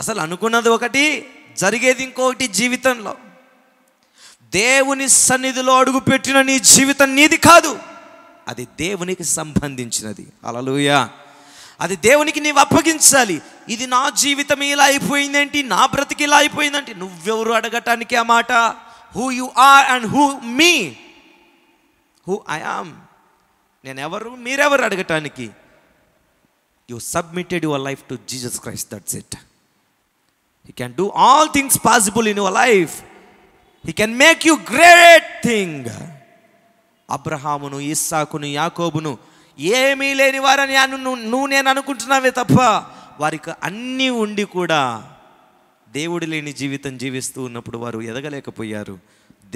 అసలు అనుకున్నది ఒకటి జరిగేది ఇంకొకటి జీవితంలో దేవుని సన్నిధిలో అడుగుపెట్టిన నీ జీవితం నీది కాదు అది దేవునికి సంబంధించినది అలలుయ అది దేవునికి నీవు అప్పగించాలి ఇది నా జీవితం ఇలా అయిపోయిందేంటి నా బ్రతికి ఇలా అయిపోయిందేంటి నువ్వెవరు అడగటానికి ఆ మాట who you are and who me who I am నేనెవరు మీరెవరు అడగటానికి you submitted your life to Jesus Christ that's it he can do all things possible in your life he can make you great thing అబ్రహామును ఇస్సాకును యాకోబును ఏమీ లేని వారని నువ్వు నేను అనుకుంటున్నావే తప్ప వారికి అన్నీ ఉండి కూడా దేవుడు లేని జీవితం జీవిస్తూ ఉన్నప్పుడు వారు ఎదగలేకపోయారు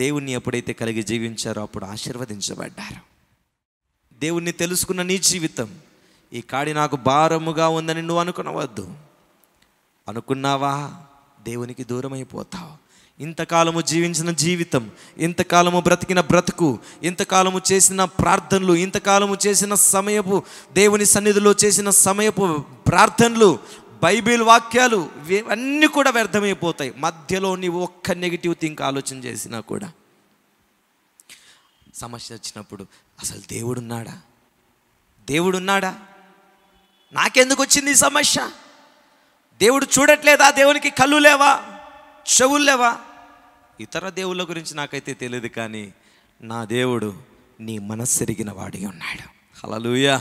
దేవుణ్ణి ఎప్పుడైతే కలిగి జీవించారో అప్పుడు ఆశీర్వదించబడ్డారు దేవుణ్ణి తెలుసుకున్న నీ జీవితం ఈ కాడి నాకు భారముగా ఉందని నువ్వు అనుకునవద్దు అనుకున్నావా దేవునికి దూరం అయిపోతావు ఇంతకాలము జీవించిన జీవితం ఇంతకాలము బ్రతికిన బ్రతుకు ఇంతకాలము చేసిన ప్రార్థనలు ఇంతకాలము చేసిన సమయపు దేవుని సన్నిధిలో చేసిన సమయపు ప్రార్థనలు బైబిల్ వాక్యాలు అన్నీ కూడా వ్యర్థమైపోతాయి మధ్యలో నీవు ఒక్క నెగిటివ్ థింక్ ఆలోచన చేసినా కూడా సమస్య వచ్చినప్పుడు అసలు దేవుడున్నాడా దేవుడున్నాడా నాకెందుకు వచ్చింది ఈ సమస్య దేవుడు చూడట్లేదా దేవునికి కళ్ళు లేవా చెవులు లేవా ఇతర దేవుళ్ళ గురించి నాకైతే తెలియదు కానీ నా దేవుడు నీ మనస్సెరిగిన వాడి ఉన్నాడు హలలుయా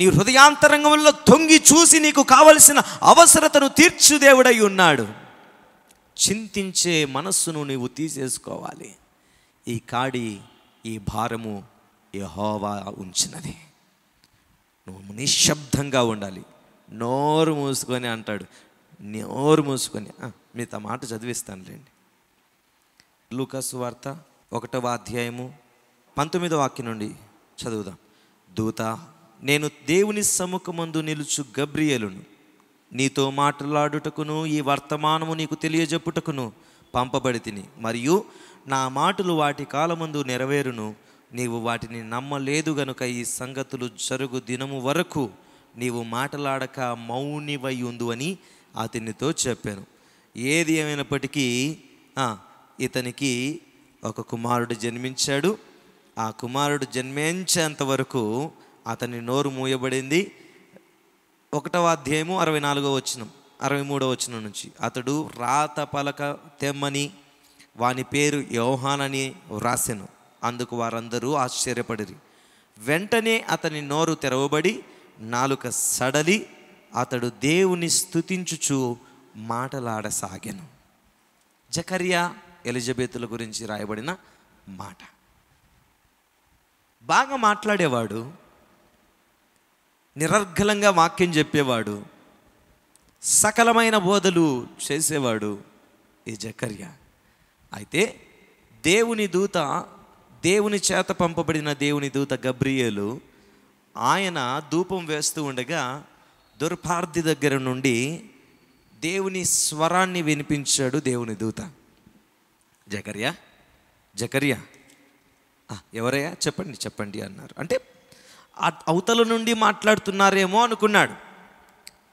నీ హృదయాంతరంగంలో తొంగి చూసి నీకు కావలసిన అవసరతను తీర్చు దేవుడై ఉన్నాడు చింతించే మనస్సును నీవు తీసేసుకోవాలి ఈ కాడి ఈ భారము యహోవా ఉంచినది నువ్వు నిశ్శబ్దంగా ఉండాలి నోరు మూసుకొని అంటాడు నోరు మూసుకొని మీతో మాట చదివిస్తాను రండి లూకాసు వార్త ఒకటవ అధ్యాయము పంతొమ్మిదవ వాక్యం నుండి చదువుదాం దూత నేను దేవుని సముఖమందు నిలుచు గబ్రియలును నీతో మాట్లాడుటకును ఈ వర్తమానము నీకు తెలియజెప్పుటకును పంపబడి తిని మరియు నా మాటలు వాటి కాలమందు నెరవేరును నీవు వాటిని నమ్మలేదు గనుక ఈ సంగతులు జరుగు దినము వరకు నీవు మాటలాడక మౌనివై ఉందు అని అతనితో చెప్పాను ఏది ఏమైనప్పటికీ ఇతనికి ఒక కుమారుడు జన్మించాడు ఆ కుమారుడు జన్మించేంత వరకు అతని నోరు మూయబడింది ఒకటవ అధ్యాయము అరవై నాలుగో వచనం అరవై మూడో వచనం నుంచి అతడు రాత పలక తెమ్మని వాని పేరు యోహానని వ్రాసెను అందుకు వారందరూ ఆశ్చర్యపడిరి వెంటనే అతని నోరు తెరవబడి నాలుక సడలి అతడు దేవుని స్థుతించుచు మాటలాడసాగాను జకర్యా ఎలిజబెతుల గురించి రాయబడిన మాట బాగా మాట్లాడేవాడు నిరర్ఘలంగా వాక్యం చెప్పేవాడు సకలమైన బోధలు చేసేవాడు ఈ జకర్య అయితే దేవుని దూత దేవుని చేత పంపబడిన దేవుని దూత గబ్రియేలు ఆయన ధూపం వేస్తూ ఉండగా దుర్పార్థి దగ్గర నుండి దేవుని స్వరాన్ని వినిపించాడు దేవుని దూత జకర్యా జకర్యా ఎవరయ్యా చెప్పండి చెప్పండి అన్నారు అంటే అవతల నుండి మాట్లాడుతున్నారేమో అనుకున్నాడు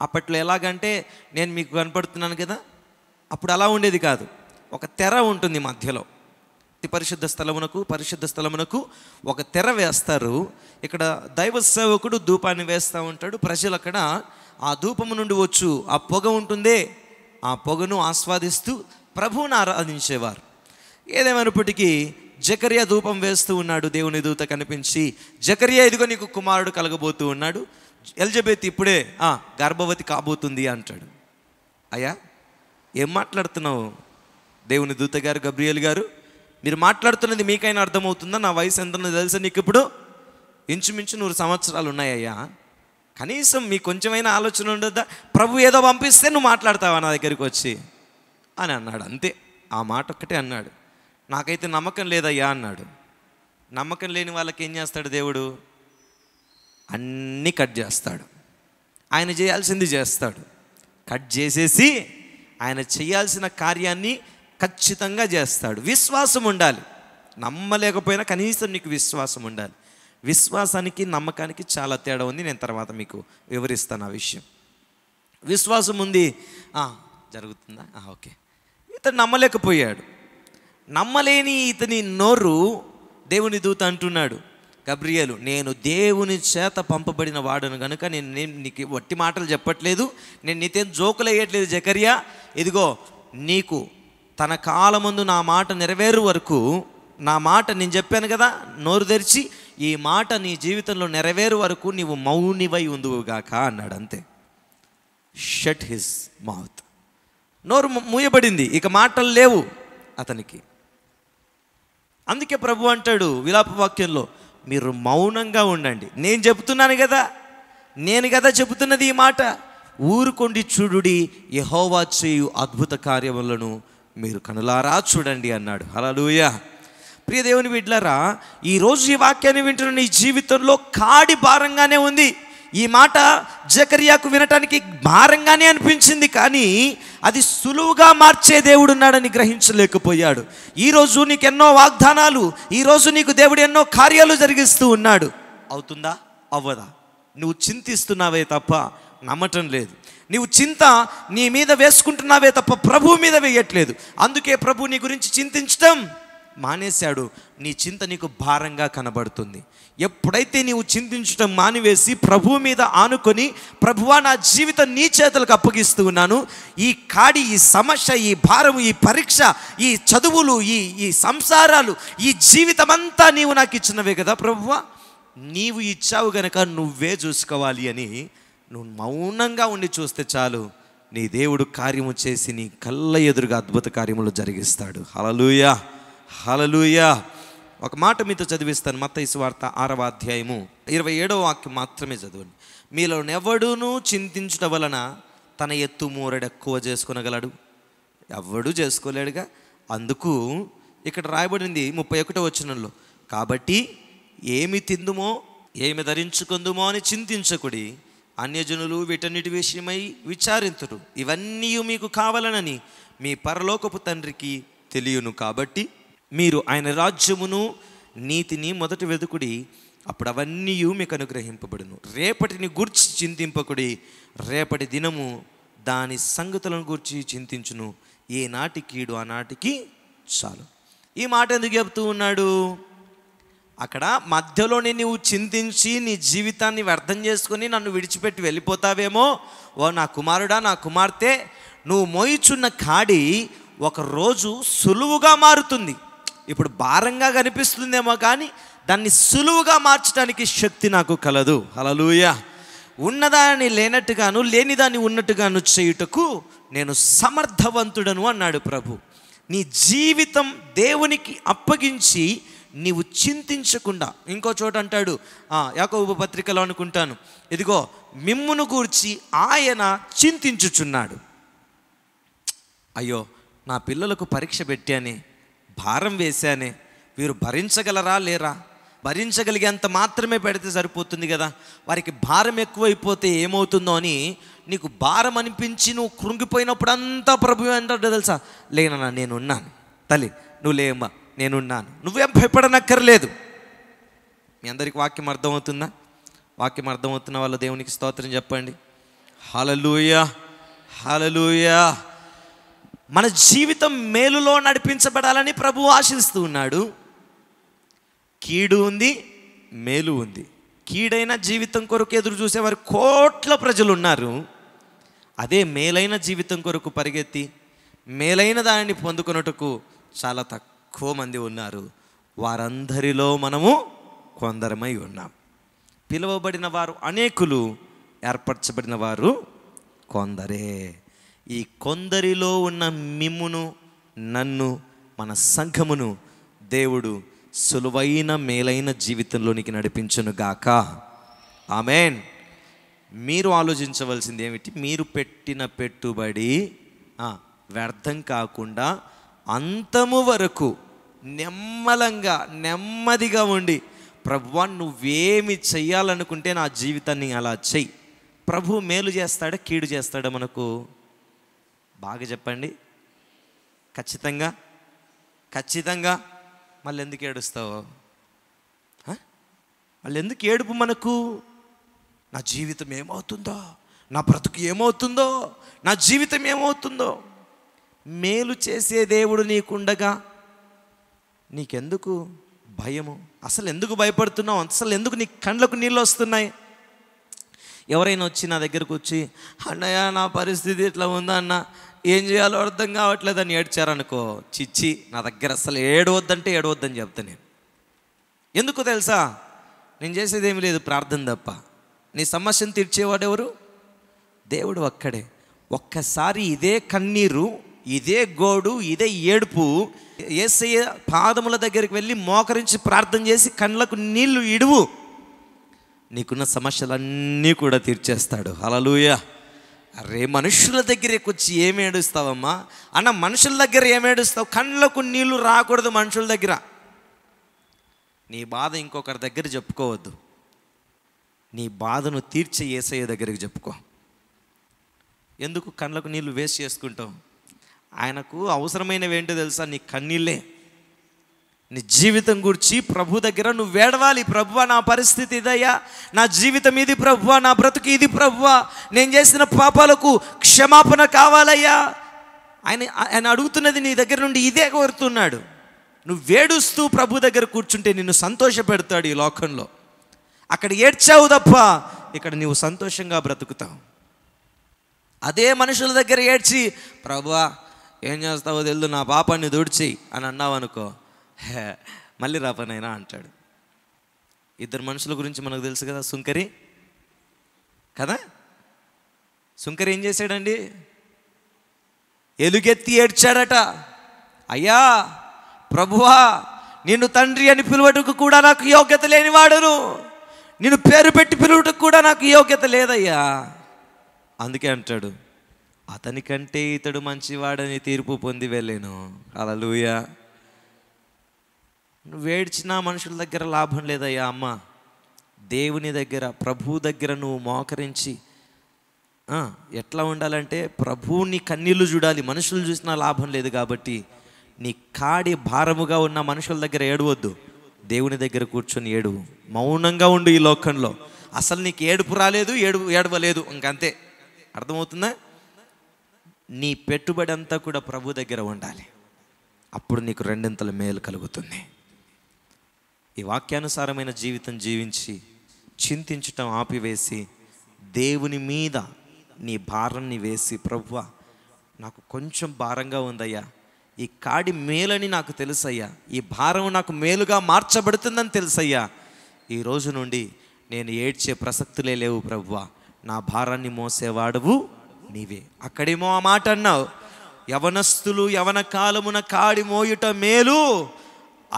అప్పట్లో ఎలాగంటే నేను మీకు కనపడుతున్నాను కదా అప్పుడు అలా ఉండేది కాదు ఒక తెర ఉంటుంది మధ్యలో అతి పరిశుద్ధ స్థలమునకు పరిశుద్ధ స్థలమునకు ఒక తెర వేస్తారు ఇక్కడ దైవ సేవకుడు ధూపాన్ని వేస్తూ ఉంటాడు ప్రజలు అక్కడ ఆ ధూపము నుండి వచ్చు ఆ పొగ ఉంటుందే ఆ పొగను ఆస్వాదిస్తూ ప్రభువును ఆరాధించేవారు ఏదేమైనప్పటికీ జకర్య ధూపం వేస్తూ ఉన్నాడు దేవుని దూత కనిపించి జకర్య ఇదిగో నీకు కుమారుడు కలగబోతూ ఉన్నాడు ఎలిజబెత్ ఇప్పుడే గర్భవతి కాబోతుంది అంటాడు అయ్యా ఏం మాట్లాడుతున్నావు దేవుని దూత గారు గబ్రియల్ గారు మీరు మాట్లాడుతున్నది మీకైనా అర్థమవుతుందా నా వయసు ఎంత తెలుసా నీకు ఇప్పుడు ఇంచుమించు నూరు సంవత్సరాలు ఉన్నాయ్యా కనీసం మీ కొంచెమైనా ఆలోచన ఉండద్దా ప్రభు ఏదో పంపిస్తే నువ్వు మాట్లాడతావా నా దగ్గరికి వచ్చి అని అన్నాడు అంతే ఆ మాట ఒక్కటే అన్నాడు నాకైతే నమ్మకం లేదయ్యా అన్నాడు నమ్మకం లేని వాళ్ళకి ఏం చేస్తాడు దేవుడు అన్నీ కట్ చేస్తాడు ఆయన చేయాల్సింది చేస్తాడు కట్ చేసేసి ఆయన చేయాల్సిన కార్యాన్ని ఖచ్చితంగా చేస్తాడు విశ్వాసం ఉండాలి నమ్మలేకపోయినా కనీసం నీకు విశ్వాసం ఉండాలి విశ్వాసానికి నమ్మకానికి చాలా తేడా ఉంది నేను తర్వాత మీకు వివరిస్తాను ఆ విషయం విశ్వాసం ఉంది జరుగుతుందా ఓకే ఇతను నమ్మలేకపోయాడు నమ్మలేని ఇతని నోరు దేవుని దూత అంటున్నాడు గబ్రియలు నేను దేవుని చేత పంపబడిన వాడను కనుక నేను నీకు వట్టి మాటలు చెప్పట్లేదు నేను నీతేం జోకులు వేయట్లేదు జకరియా ఇదిగో నీకు తన కాలమందు నా మాట నెరవేరు వరకు నా మాట నేను చెప్పాను కదా నోరు తెరిచి ఈ మాట నీ జీవితంలో నెరవేరు వరకు నీవు మౌనివై ఉందివుగాక అన్నాడు అంతే షట్ హిస్ మౌత్ నోరు మూయబడింది ఇక మాటలు లేవు అతనికి అందుకే ప్రభు అంటాడు విలాప వాక్యంలో మీరు మౌనంగా ఉండండి నేను చెబుతున్నాను కదా నేను కదా చెబుతున్నది ఈ మాట ఊరుకొండి చూడుడి యహోవా చేయు అద్భుత కార్యములను మీరు కనులారా చూడండి అన్నాడు హలలుయ ప్రియ దేవుని బిడ్లరా ఈరోజు ఈ వాక్యాన్ని వింటున్న నీ జీవితంలో కాడి భారంగానే ఉంది ఈ మాట జకర్యాకు వినటానికి భారంగానే అనిపించింది కానీ అది సులువుగా మార్చే దేవుడు ఉన్నాడని గ్రహించలేకపోయాడు ఈరోజు నీకు ఎన్నో వాగ్దానాలు ఈరోజు నీకు దేవుడు ఎన్నో కార్యాలు జరిగిస్తూ ఉన్నాడు అవుతుందా అవ్వదా నువ్వు చింతిస్తున్నావే తప్ప నమ్మటం లేదు నీవు చింత నీ మీద వేసుకుంటున్నావే తప్ప ప్రభు మీద వేయట్లేదు అందుకే ప్రభు నీ గురించి చింతించటం మానేశాడు నీ చింత నీకు భారంగా కనబడుతుంది ఎప్పుడైతే నీవు చింతించడం మానివేసి ప్రభు మీద ఆనుకొని ప్రభువా నా జీవితం నీ చేతులకు అప్పగిస్తూ ఉన్నాను ఈ కాడి ఈ సమస్య ఈ భారం ఈ పరీక్ష ఈ చదువులు ఈ ఈ సంసారాలు ఈ జీవితమంతా నీవు నాకు ఇచ్చినవే కదా ప్రభువా నీవు ఇచ్చావు గనక నువ్వే చూసుకోవాలి అని నువ్వు మౌనంగా ఉండి చూస్తే చాలు నీ దేవుడు కార్యము చేసి నీ కళ్ళ ఎదురుగా అద్భుత కార్యములు జరిగిస్తాడు హలలుయా హలలుయా ఒక మాట మీతో చదివిస్తాను మత వార్త ఆరవ అధ్యాయము ఇరవై ఏడవ వాక్యం మాత్రమే చదవండి మీలో ఎవడునూ చింతించడం వలన తన ఎత్తు మూరడు ఎక్కువ చేసుకునగలడు ఎవడూ చేసుకోలేడుగా అందుకు ఇక్కడ రాయబడింది ముప్పై ఒకటో వచనంలో కాబట్టి ఏమి తిందుమో ఏమి ధరించుకుందుమో అని చింతించకుడి అన్యజనులు వీటన్నిటి విషయమై విచారించుడు ఇవన్నీ మీకు కావాలనని మీ పరలోకపు తండ్రికి తెలియను కాబట్టి మీరు ఆయన రాజ్యమును నీతిని మొదటి వెతుకుడి అప్పుడు అవన్నీ మీకు అనుగ్రహింపబడును రేపటిని గూర్చి చింతింపకుడి రేపటి దినము దాని సంగతులను గూర్చి చింతించును ఏనాటి కీడు ఆనాటికి చాలు ఈ మాట ఎందుకు చెబుతూ ఉన్నాడు అక్కడ మధ్యలోనే నీవు చింతించి నీ జీవితాన్ని వ్యర్థం చేసుకుని నన్ను విడిచిపెట్టి వెళ్ళిపోతావేమో ఓ నా కుమారుడా నా కుమార్తె నువ్వు మోయిచున్న కాడి ఒకరోజు సులువుగా మారుతుంది ఇప్పుడు భారంగా కనిపిస్తుందేమో కానీ దాన్ని సులువుగా మార్చడానికి శక్తి నాకు కలదు అలలుయ ఉన్నదాన్ని లేనట్టుగాను లేనిదాన్ని ఉన్నట్టుగాను చేయుటకు నేను సమర్థవంతుడను అన్నాడు ప్రభు నీ జీవితం దేవునికి అప్పగించి నీవు చింతించకుండా ఇంకో చోట అంటాడు యాకోబు పత్రికలో అనుకుంటాను ఇదిగో మిమ్మును గూర్చి ఆయన చింతించుచున్నాడు అయ్యో నా పిల్లలకు పరీక్ష పెట్టానే భారం వేశానే వీరు భరించగలరా లేరా భరించగలిగేంత మాత్రమే పెడితే సరిపోతుంది కదా వారికి భారం ఎక్కువైపోతే ఏమవుతుందో అని నీకు భారం అనిపించి నువ్వు కృంగిపోయినప్పుడంతా ప్రభు అంటాడు తెలుసా లేనన్నా నేనున్నాను తల్లి నువ్వు లేమ్మా నేనున్నాను నువ్వేం భయపడనక్కర్లేదు మీ అందరికి వాక్యం అర్థమవుతుందా వాక్యం అర్థమవుతున్న వాళ్ళ దేవునికి స్తోత్రం చెప్పండి హలలూయ హలలూయ మన జీవితం మేలులో నడిపించబడాలని ప్రభు ఆశిస్తూ ఉన్నాడు కీడు ఉంది మేలు ఉంది కీడైన జీవితం కొరకు ఎదురు చూసేవారు కోట్ల ప్రజలు ఉన్నారు అదే మేలైన జీవితం కొరకు పరిగెత్తి మేలైన దానిని పొందుకున్నట్టుకు చాలా తక్కువ తక్కువ మంది ఉన్నారు వారందరిలో మనము కొందరమై ఉన్నాం పిలువబడిన వారు అనేకులు ఏర్పరచబడిన వారు కొందరే ఈ కొందరిలో ఉన్న మిమ్మును నన్ను మన సంఘమును దేవుడు సులువైన మేలైన జీవితంలోనికి గాక ఆమెన్ మీరు ఆలోచించవలసింది ఏమిటి మీరు పెట్టిన పెట్టుబడి వ్యర్థం కాకుండా అంతము వరకు నెమ్మలంగా నెమ్మదిగా ఉండి ప్రభువా నువ్వేమి చెయ్యాలనుకుంటే నా జీవితాన్ని అలా చెయ్యి ప్రభు మేలు చేస్తాడా కీడు చేస్తాడా మనకు బాగా చెప్పండి ఖచ్చితంగా ఖచ్చితంగా మళ్ళీ ఎందుకు ఏడుస్తావు మళ్ళీ ఎందుకు ఏడుపు మనకు నా జీవితం ఏమవుతుందో నా బ్రతుకు ఏమవుతుందో నా జీవితం ఏమవుతుందో మేలు చేసే దేవుడు నీకుండగా నీకెందుకు భయము అసలు ఎందుకు భయపడుతున్నావు అసలు ఎందుకు నీ కండ్లకు నీళ్ళు వస్తున్నాయి ఎవరైనా వచ్చి నా దగ్గరకు వచ్చి అన్నయ్య నా పరిస్థితి ఇట్లా అన్న ఏం చేయాలో అర్థం కావట్లేదని ఏడ్చారనుకో చిచ్చి నా దగ్గర అసలు ఏడవద్దంటే ఏడవద్దని చెప్తా నేను ఎందుకు తెలుసా నేను చేసేది ఏమి లేదు ప్రార్థన తప్ప నీ సమస్యను తీర్చేవాడెవరు దేవుడు ఒక్కడే ఒక్కసారి ఇదే కన్నీరు ఇదే గోడు ఇదే ఏడుపు ఏసయ్య పాదముల దగ్గరికి వెళ్ళి మోకరించి ప్రార్థన చేసి కళ్ళకు నీళ్లు ఇడువు నీకున్న సమస్యలన్నీ కూడా తీర్చేస్తాడు అలలుయ అరే మనుషుల దగ్గరికి వచ్చి ఏమి ఏడుస్తావమ్మా అన్న మనుషుల దగ్గర ఏమి ఏడుస్తావు కళ్ళకు నీళ్లు రాకూడదు మనుషుల దగ్గర నీ బాధ ఇంకొకరి దగ్గర చెప్పుకోవద్దు నీ బాధను తీర్చే ఏసయ్య దగ్గరికి చెప్పుకో ఎందుకు కళ్ళకు నీళ్ళు వేస్ట్ చేసుకుంటావు ఆయనకు అవసరమైనవి ఏంటో తెలుసా నీ కన్నీళ్ళే నీ జీవితం గురించి ప్రభు దగ్గర నువ్వు వేడవాలి ప్రభువ నా పరిస్థితి ఇదయ్యా నా జీవితం ఇది ప్రభువ నా బ్రతుకు ఇది ప్రభువ నేను చేసిన పాపాలకు క్షమాపణ కావాలయ్యా ఆయన ఆయన అడుగుతున్నది నీ దగ్గర నుండి ఇదే కోరుతున్నాడు నువ్వు వేడుస్తూ ప్రభు దగ్గర కూర్చుంటే నిన్ను సంతోషపెడతాడు ఈ లోకంలో అక్కడ ఏడ్చావు తప్ప ఇక్కడ నువ్వు సంతోషంగా బ్రతుకుతావు అదే మనుషుల దగ్గర ఏడ్చి ప్రభువా ఏం చేస్తావో తెలుదు నా పాపాన్ని దుడిచి అని అన్నావు అనుకో మళ్ళీ రాపనైనా అంటాడు ఇద్దరు మనుషుల గురించి మనకు తెలుసు కదా సుంకరి కదా సుంకరి ఏం చేశాడండి ఎలుగెత్తి ఏడ్చాడట అయ్యా ప్రభువా నిన్ను తండ్రి అని పిలువటకు కూడా నాకు యోగ్యత లేనివాడును నిన్ను పేరు పెట్టి పిలువటకు కూడా నాకు యోగ్యత లేదయ్యా అందుకే అంటాడు అతనికంటే ఇతడు మంచివాడని తీర్పు పొంది వెళ్ళాను అలా లూయా నువ్వు ఏడ్చినా మనుషుల దగ్గర లాభం లేదయ్యా అమ్మ దేవుని దగ్గర ప్రభు దగ్గర నువ్వు మోకరించి ఎట్లా ఉండాలంటే ప్రభువుని కన్నీళ్ళు చూడాలి మనుషులు చూసినా లాభం లేదు కాబట్టి నీ కాడి భారముగా ఉన్న మనుషుల దగ్గర ఏడవద్దు దేవుని దగ్గర కూర్చొని ఏడువు మౌనంగా ఉండు ఈ లోకంలో అసలు నీకు ఏడుపు రాలేదు ఏడు ఏడవలేదు ఇంకంతే అర్థమవుతుందా నీ పెట్టుబడి అంతా కూడా ప్రభు దగ్గర ఉండాలి అప్పుడు నీకు రెండింతల మేలు కలుగుతుంది ఈ వాక్యానుసారమైన జీవితం జీవించి చింతించటం ఆపివేసి దేవుని మీద నీ భారాన్ని వేసి ప్రభువ నాకు కొంచెం భారంగా ఉందయ్యా ఈ కాడి మేలని నాకు తెలుసయ్యా ఈ భారం నాకు మేలుగా మార్చబడుతుందని తెలుసయ్యా ఈ రోజు నుండి నేను ఏడ్చే ప్రసక్తులే లేవు ప్రభువ నా భారాన్ని మోసేవాడవు నీవే అక్కడేమో ఆ మాట అన్నావు యవనస్తులు యవన కాలమున కాడి మోయుట మేలు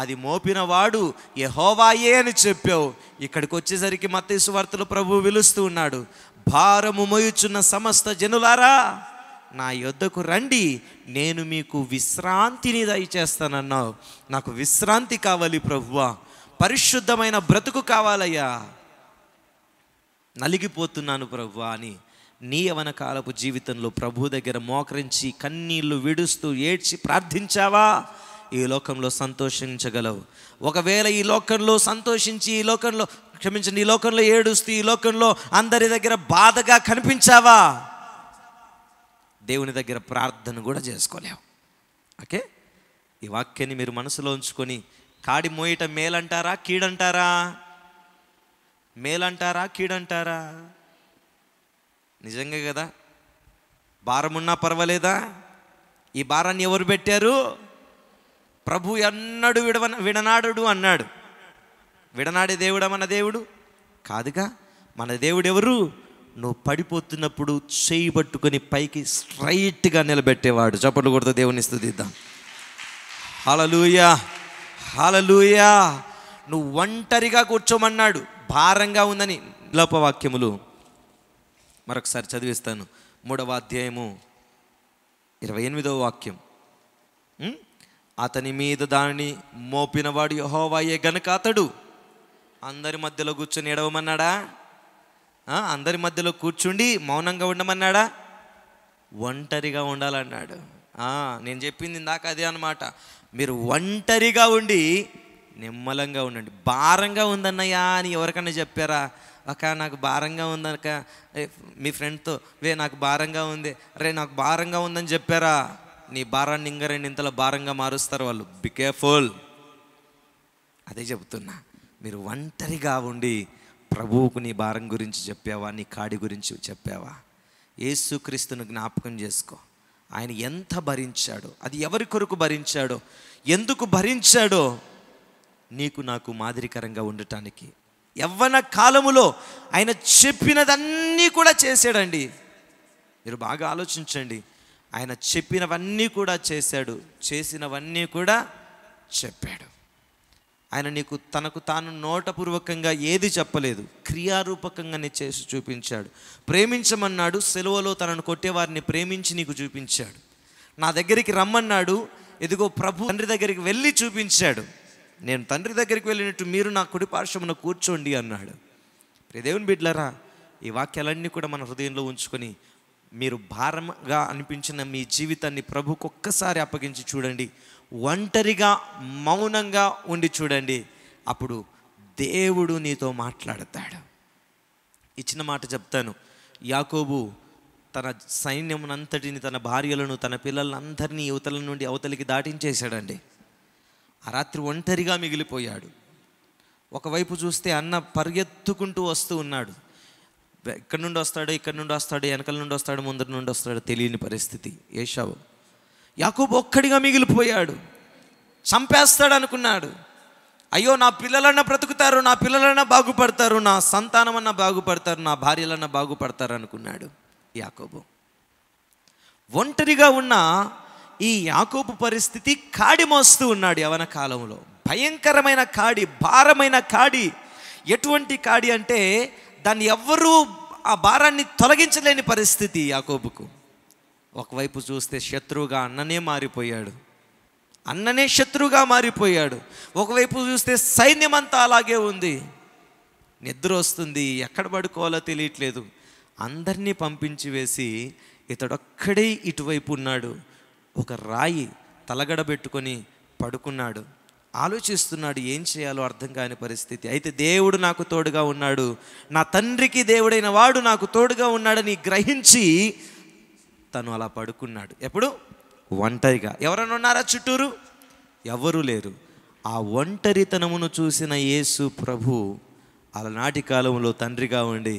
అది మోపినవాడు యహోవాయే అని చెప్పావు ఇక్కడికి వచ్చేసరికి మత్తేసు వార్తలు ప్రభు పిలుస్తూ ఉన్నాడు భారము మోయుచున్న సమస్త జనులారా నా యొద్దకు రండి నేను మీకు విశ్రాంతిని దయచేస్తానన్నావు నాకు విశ్రాంతి కావాలి ప్రభువా పరిశుద్ధమైన బ్రతుకు కావాలయ్యా నలిగిపోతున్నాను ప్రభు అని నీ యవన కాలపు జీవితంలో ప్రభు దగ్గర మోకరించి కన్నీళ్లు విడుస్తూ ఏడ్చి ప్రార్థించావా ఈ లోకంలో సంతోషించగలవు ఒకవేళ ఈ లోకంలో సంతోషించి ఈ లోకంలో క్షమించండి ఈ లోకంలో ఏడుస్తూ ఈ లోకంలో అందరి దగ్గర బాధగా కనిపించావా దేవుని దగ్గర ప్రార్థన కూడా చేసుకోలేవు ఓకే ఈ వాక్యాన్ని మీరు మనసులో ఉంచుకొని కాడి మోయటం మేలంటారా కీడంటారా మేలంటారా కీడంటారా నిజంగా కదా భారమున్నా పర్వాలేదా ఈ భారాన్ని ఎవరు పెట్టారు ప్రభు ఎన్నడు విడవ విడనాడు అన్నాడు విడనాడే దేవుడా మన దేవుడు కాదుగా మన దేవుడు ఎవరు నువ్వు పడిపోతున్నప్పుడు చేయి పట్టుకొని పైకి స్ట్రైట్గా నిలబెట్టేవాడు చప్పట్లు కొడుతూ దేవుని స్థుతిద్దాం హలలుయా హలలుయా నువ్వు ఒంటరిగా కూర్చోమన్నాడు భారంగా ఉందని లోపవాక్యములు మరొకసారి చదివిస్తాను మూడవ అధ్యాయము ఇరవై ఎనిమిదవ వాక్యం అతని మీద దాన్ని మోపినవాడు యహోవాయే గనుక అతడు అందరి మధ్యలో కూర్చొని ఎడవమన్నాడా అందరి మధ్యలో కూర్చుండి మౌనంగా ఉండమన్నాడా ఒంటరిగా ఉండాలన్నాడు నేను చెప్పింది ఇందాక అదే అనమాట మీరు ఒంటరిగా ఉండి నిమ్మలంగా ఉండండి భారంగా ఉందన్నయ్యా అని ఎవరికైనా చెప్పారా అక్క నాకు భారంగా ఉందక్క మీ ఫ్రెండ్తో వే నాకు భారంగా ఉంది రే నాకు భారంగా ఉందని చెప్పారా నీ భారాన్ని రెండు ఇంతలో భారంగా మారుస్తారు వాళ్ళు బి కేర్ఫుల్ అదే చెబుతున్నా మీరు ఒంటరిగా ఉండి ప్రభువుకు నీ భారం గురించి చెప్పావా నీ కాడి గురించి చెప్పావా యేసుక్రీస్తును జ్ఞాపకం చేసుకో ఆయన ఎంత భరించాడో అది ఎవరి కొరకు భరించాడో ఎందుకు భరించాడో నీకు నాకు మాదిరికరంగా ఉండటానికి యవ్వన కాలములో ఆయన చెప్పినదన్నీ కూడా చేశాడండి మీరు బాగా ఆలోచించండి ఆయన చెప్పినవన్నీ కూడా చేశాడు చేసినవన్నీ కూడా చెప్పాడు ఆయన నీకు తనకు తాను నోటపూర్వకంగా ఏది చెప్పలేదు క్రియారూపకంగానే చేసి చూపించాడు ప్రేమించమన్నాడు సెలవులో తనను కొట్టేవారిని ప్రేమించి నీకు చూపించాడు నా దగ్గరికి రమ్మన్నాడు ఇదిగో ప్రభు తండ్రి దగ్గరికి వెళ్ళి చూపించాడు నేను తండ్రి దగ్గరికి వెళ్ళినట్టు మీరు నా కుడి పార్శ్వమున కూర్చోండి అన్నాడు దేవుని బిడ్లరా ఈ వాక్యాలన్నీ కూడా మన హృదయంలో ఉంచుకొని మీరు భారంగా అనిపించిన మీ జీవితాన్ని ప్రభుకు ఒక్కసారి అప్పగించి చూడండి ఒంటరిగా మౌనంగా ఉండి చూడండి అప్పుడు దేవుడు నీతో మాట్లాడతాడు ఇచ్చిన మాట చెప్తాను యాకోబు తన సైన్యమునంతటిని తన భార్యలను తన పిల్లలందరినీ యువతల నుండి అవతలికి దాటించేశాడండి ఆ రాత్రి ఒంటరిగా మిగిలిపోయాడు ఒకవైపు చూస్తే అన్న పరిగెత్తుకుంటూ వస్తూ ఉన్నాడు ఇక్కడ నుండి వస్తాడు ఇక్కడ నుండి వస్తాడు వెనకల నుండి వస్తాడు ముందర నుండి వస్తాడు తెలియని పరిస్థితి ఏషావు యాకూబ్ ఒక్కడిగా మిగిలిపోయాడు చంపేస్తాడు అనుకున్నాడు అయ్యో నా పిల్లలన్నా బ్రతుకుతారు నా పిల్లలన్న బాగుపడతారు నా సంతానం అన్న బాగుపడతారు నా భార్యలన్నా బాగుపడతారు అనుకున్నాడు యాకోబు ఒంటరిగా ఉన్న ఈ యాకోబు పరిస్థితి కాడి మోస్తూ ఉన్నాడు యవన కాలంలో భయంకరమైన కాడి భారమైన కాడి ఎటువంటి కాడి అంటే దాన్ని ఎవ్వరూ ఆ భారాన్ని తొలగించలేని పరిస్థితి యాకోబుకు ఒకవైపు చూస్తే శత్రువుగా అన్ననే మారిపోయాడు అన్ననే శత్రువుగా మారిపోయాడు ఒకవైపు చూస్తే సైన్యమంతా అలాగే ఉంది నిద్ర వస్తుంది ఎక్కడ పడుకోవాలో తెలియట్లేదు అందరినీ పంపించి వేసి ఇతడొక్కడే ఇటువైపు ఉన్నాడు ఒక రాయి తలగడబెట్టుకొని పడుకున్నాడు ఆలోచిస్తున్నాడు ఏం చేయాలో అర్థం కాని పరిస్థితి అయితే దేవుడు నాకు తోడుగా ఉన్నాడు నా తండ్రికి దేవుడైన వాడు నాకు తోడుగా ఉన్నాడని గ్రహించి తను అలా పడుకున్నాడు ఎప్పుడు ఒంటరిగా ఎవరైనా ఉన్నారా చుట్టూరు ఎవరూ లేరు ఆ ఒంటరితనమును చూసిన యేసు ప్రభు అలనాటి కాలంలో తండ్రిగా ఉండి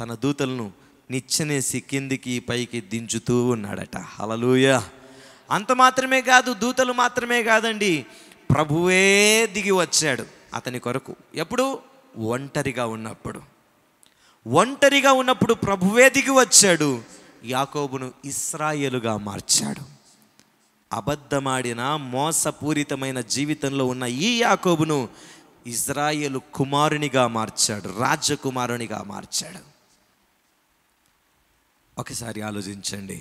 తన దూతలను నిచ్చనేసి కిందికి పైకి దించుతూ ఉన్నాడట హలలుయ అంత మాత్రమే కాదు దూతలు మాత్రమే కాదండి ప్రభువే దిగి వచ్చాడు అతని కొరకు ఎప్పుడు ఒంటరిగా ఉన్నప్పుడు ఒంటరిగా ఉన్నప్పుడు ప్రభువే దిగి వచ్చాడు యాకోబును ఇస్రాయేలుగా మార్చాడు అబద్ధమాడిన మోసపూరితమైన జీవితంలో ఉన్న ఈ యాకోబును ఇజ్రాయేలు కుమారునిగా మార్చాడు రాజకుమారునిగా మార్చాడు ఒకసారి ఆలోచించండి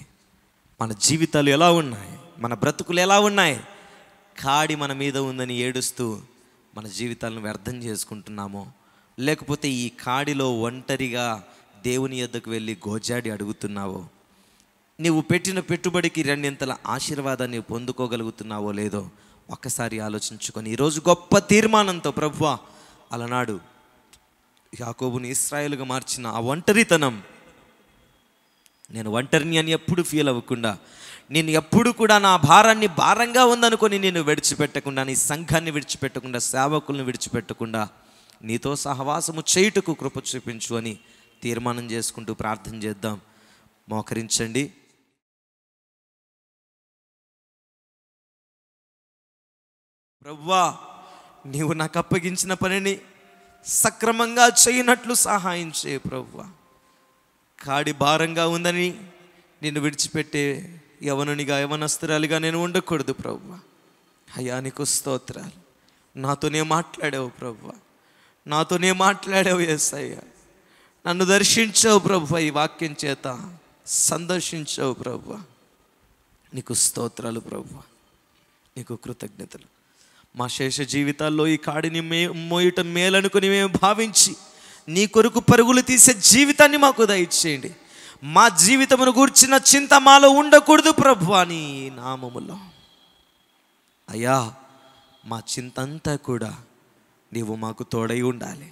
మన జీవితాలు ఎలా ఉన్నాయి మన బ్రతుకులు ఎలా ఉన్నాయి కాడి మన మీద ఉందని ఏడుస్తూ మన జీవితాలను వ్యర్థం చేసుకుంటున్నామో లేకపోతే ఈ కాడిలో ఒంటరిగా దేవుని ఎద్దకు వెళ్ళి గోజాడి అడుగుతున్నావో నీవు పెట్టిన పెట్టుబడికి రెండింతల ఆశీర్వాదాన్ని పొందుకోగలుగుతున్నావో లేదో ఒక్కసారి ఆలోచించుకొని ఈరోజు గొప్ప తీర్మానంతో ప్రభువ అలనాడు యాకోబుని ఇస్రాయేల్గా మార్చిన ఆ ఒంటరితనం నేను ఒంటరిని అని ఎప్పుడు ఫీల్ అవ్వకుండా నేను ఎప్పుడు కూడా నా భారాన్ని భారంగా ఉందనుకొని నేను విడిచిపెట్టకుండా నీ సంఘాన్ని విడిచిపెట్టకుండా సేవకులను విడిచిపెట్టకుండా నీతో సహవాసము చేయుటకు కృప చూపించు అని తీర్మానం చేసుకుంటూ ప్రార్థన చేద్దాం మోకరించండి ప్రవ్వా నీవు నాకు అప్పగించిన పనిని సక్రమంగా చేయనట్లు సహాయం చేయ ప్రవ్వా కాడి భారంగా ఉందని నిన్ను విడిచిపెట్టే యవనునిగా యవనస్తురాలుగా నేను ఉండకూడదు ప్రభు అయ్యా నీకు స్తోత్రాలు నాతోనే మాట్లాడావు ప్రభు నాతోనే మాట్లాడావు ఎస్ఐయ నన్ను దర్శించావు ప్రభు ఈ వాక్యం చేత సందర్శించావు ప్రభు నీకు స్తోత్రాలు ప్రభు నీకు కృతజ్ఞతలు మా శేష జీవితాల్లో ఈ కాడిని మే మోయటం మేలనుకుని మేము భావించి నీ కొరకు పరుగులు తీసే జీవితాన్ని మాకు దయచేయండి మా జీవితమును గూర్చిన చింత మాలో ఉండకూడదు ప్రభు అని నామములో అయ్యా మా చింత అంతా కూడా నీవు మాకు తోడై ఉండాలి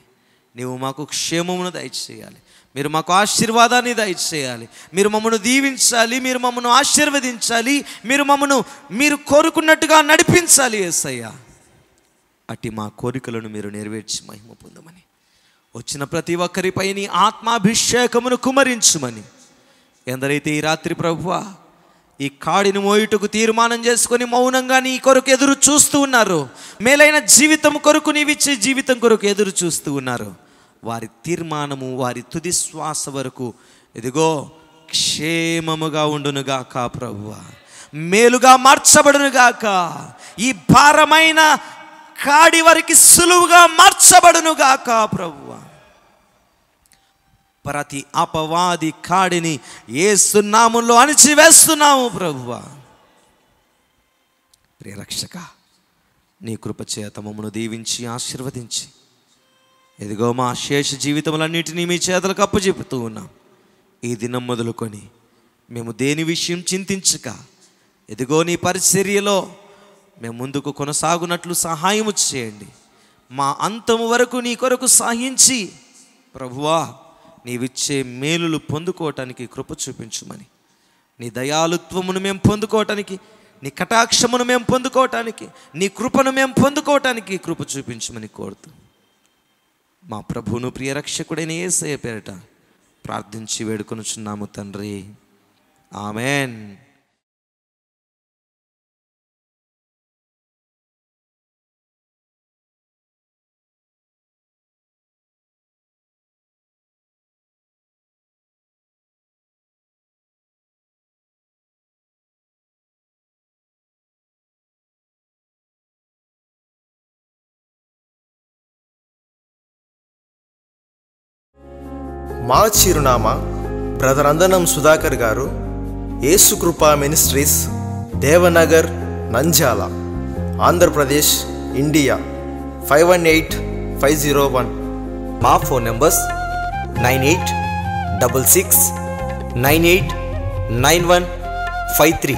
నీవు మాకు క్షేమమును దయచేయాలి మీరు మాకు ఆశీర్వాదాన్ని దయచేయాలి మీరు మమ్మను దీవించాలి మీరు మమ్మను ఆశీర్వదించాలి మీరు మమ్మను మీరు కోరుకున్నట్టుగా నడిపించాలి ఎస్సయ్యా అటి మా కోరికలను మీరు నెరవేర్చి మహిమ పొందమని వచ్చిన ప్రతి ఒక్కరిపై నీ ఆత్మాభిషేకమును కుమరించుమని ఎందరైతే ఈ రాత్రి ప్రభువ ఈ కాడిని మోయుటకు తీర్మానం చేసుకొని మౌనంగా నీ కొరకు ఎదురు చూస్తూ ఉన్నారు మేలైన జీవితం కొరకు నీవిచ్చే జీవితం కొరకు ఎదురు చూస్తూ ఉన్నారు వారి తీర్మానము వారి తుది శ్వాస వరకు ఇదిగో క్షేమముగా ఉండునుగాక ప్రభువ మేలుగా మార్చబడునుగాక ఈ భారమైన కాడి వరకు సులువుగా మార్చబడును గాక ప్రభువ ప్రతి అపవాది కాడిని ఏస్తున్నాములో అణిచివేస్తున్నాము ప్రభువ ప్రియరక్షక నీ కృపచేత మమ్మను దీవించి ఆశీర్వదించి ఎదిగో మా శేష జీవితములన్నిటినీ మీ చేతులకు అప్పచెపుతూ ఉన్నాం ఈ దినం మొదలుకొని మేము దేని విషయం చింతించక ఎదిగో నీ పరిచర్యలో మేము ముందుకు కొనసాగునట్లు సహాయము చేయండి మా అంతము వరకు నీ కొరకు సహించి ప్రభువా నీవిచ్చే మేలులు పొందుకోవటానికి కృప చూపించుమని నీ దయాలుత్వమును మేము పొందుకోవటానికి నీ కటాక్షమును మేము పొందుకోవటానికి నీ కృపను మేము పొందుకోవటానికి కృప చూపించమని కోరుతూ మా ప్రభువును ప్రియరక్షకుడైన ఏసే పేరట ప్రార్థించి వేడుకొనుచున్నాము తండ్రి ఆమెన్ మా చిరునామా బ్రదర్ అందనం సుధాకర్ గారు Yesukripa ministries Devanagar Nanjala Andhra Pradesh India five one eight five zero one మా phone numbers nine eight double six nine eight nine one five three